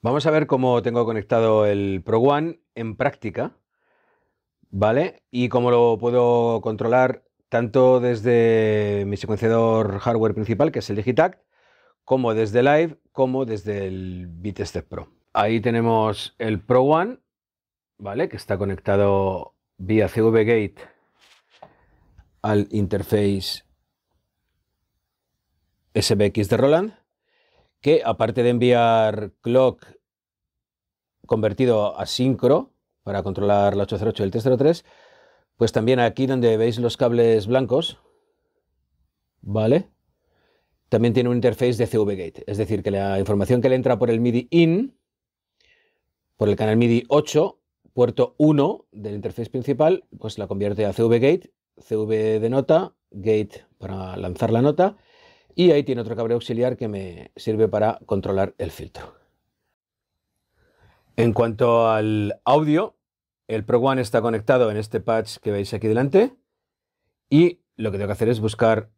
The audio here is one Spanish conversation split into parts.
Vamos a ver cómo tengo conectado el Pro One en práctica, ¿vale? Y cómo lo puedo controlar tanto desde mi secuenciador hardware principal, que es el Digitac, como desde Live, como desde el BitStep Pro. Ahí tenemos el Pro One, ¿vale? Que está conectado vía CV-Gate al interface SBX de Roland que aparte de enviar clock convertido a sincro para controlar la 808 y el T-03, pues también aquí donde veis los cables blancos, ¿vale? También tiene un interface de CV gate, es decir, que la información que le entra por el MIDI IN, por el canal MIDI 8, puerto 1 del interface principal, pues la convierte a gate, CV de nota, gate para lanzar la nota, y ahí tiene otro cable auxiliar que me sirve para controlar el filtro. En cuanto al audio, el Pro One está conectado en este patch que veis aquí delante. Y lo que tengo que hacer es buscar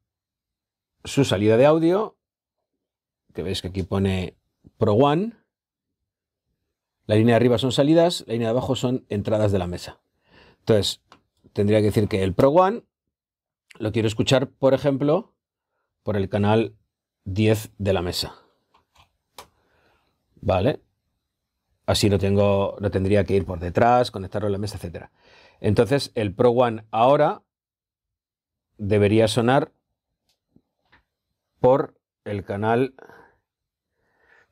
su salida de audio, que veis que aquí pone Pro One. La línea de arriba son salidas, la línea de abajo son entradas de la mesa. Entonces, tendría que decir que el Pro One lo quiero escuchar, por ejemplo, por el canal 10 de la mesa. ¿Vale? Así no, tengo, lo tendría que ir por detrás, conectarlo a la mesa, etc. Entonces, el Pro One ahora debería sonar por el canal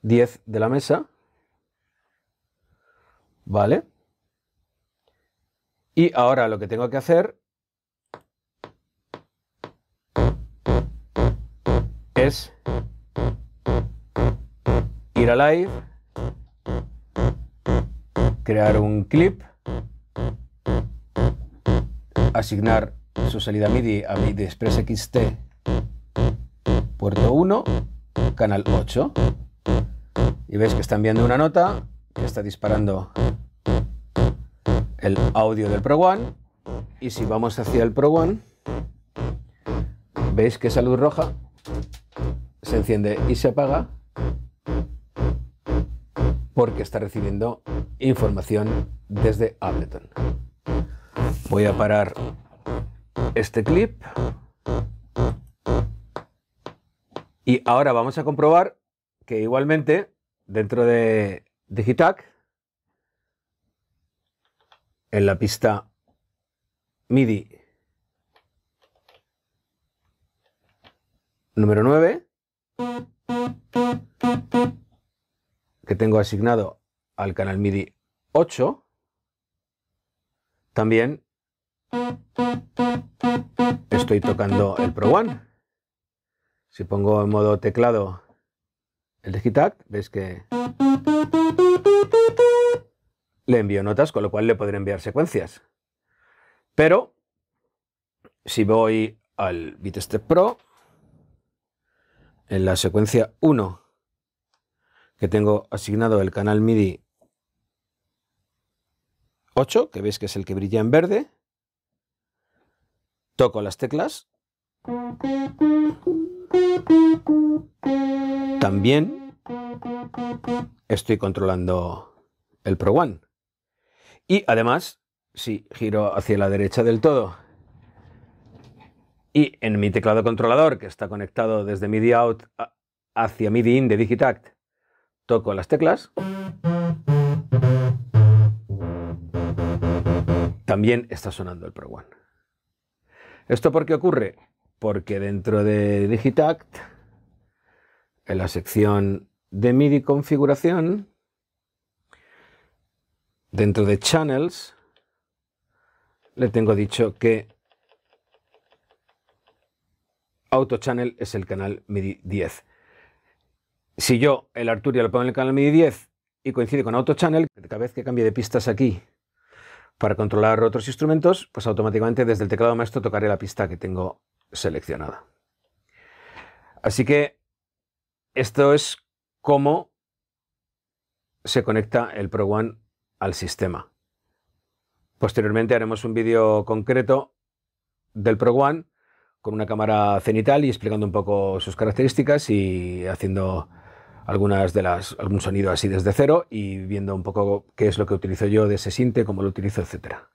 10 de la mesa. ¿Vale? Y ahora lo que tengo que hacer es ir a live, crear un clip, asignar su salida MIDI a MIDI Express XT puerto 1, canal 8. Y ves que está enviando una nota que está disparando el audio del Pro One. Y si vamos hacia el Pro One, veis que esa luz roja se enciende y se apaga porque está recibiendo información desde Ableton. Voy a parar este clip y ahora vamos a comprobar que igualmente dentro de Digitac en la pista MIDI número 9 que tengo asignado al canal MIDI 8, también estoy tocando el Pro One. Si pongo en modo teclado el Digitac, veis que le envío notas, con lo cual le podré enviar secuencias. Pero si voy al BeatStep Pro, en la secuencia 1 que tengo asignado el canal MIDI 8, que veis que es el que brilla en verde, toco las teclas, también estoy controlando el Pro One. Y además, si giro hacia la derecha del todo y en mi teclado controlador, que está conectado desde MIDI out hacia MIDI in de Digitact, toco las teclas. También está sonando el Pro One. ¿Esto por qué ocurre? Porque dentro de Digitact, en la sección de MIDI configuración, dentro de Channels, le tengo dicho que Auto Channel es el canal MIDI 10. Si yo el Arturia lo pongo en el canal MIDI 10 y coincide con Auto Channel, cada vez que cambie de pistas aquí para controlar otros instrumentos, pues automáticamente desde el teclado maestro tocaré la pista que tengo seleccionada. Así que esto es cómo se conecta el Pro One al sistema. Posteriormente haremos un vídeo concreto del Pro One con una cámara cenital y explicando un poco sus características y haciendo algunas de las, algún sonido así desde cero y viendo un poco qué es lo que utilizo yo de ese sinte, cómo lo utilizo, etcétera.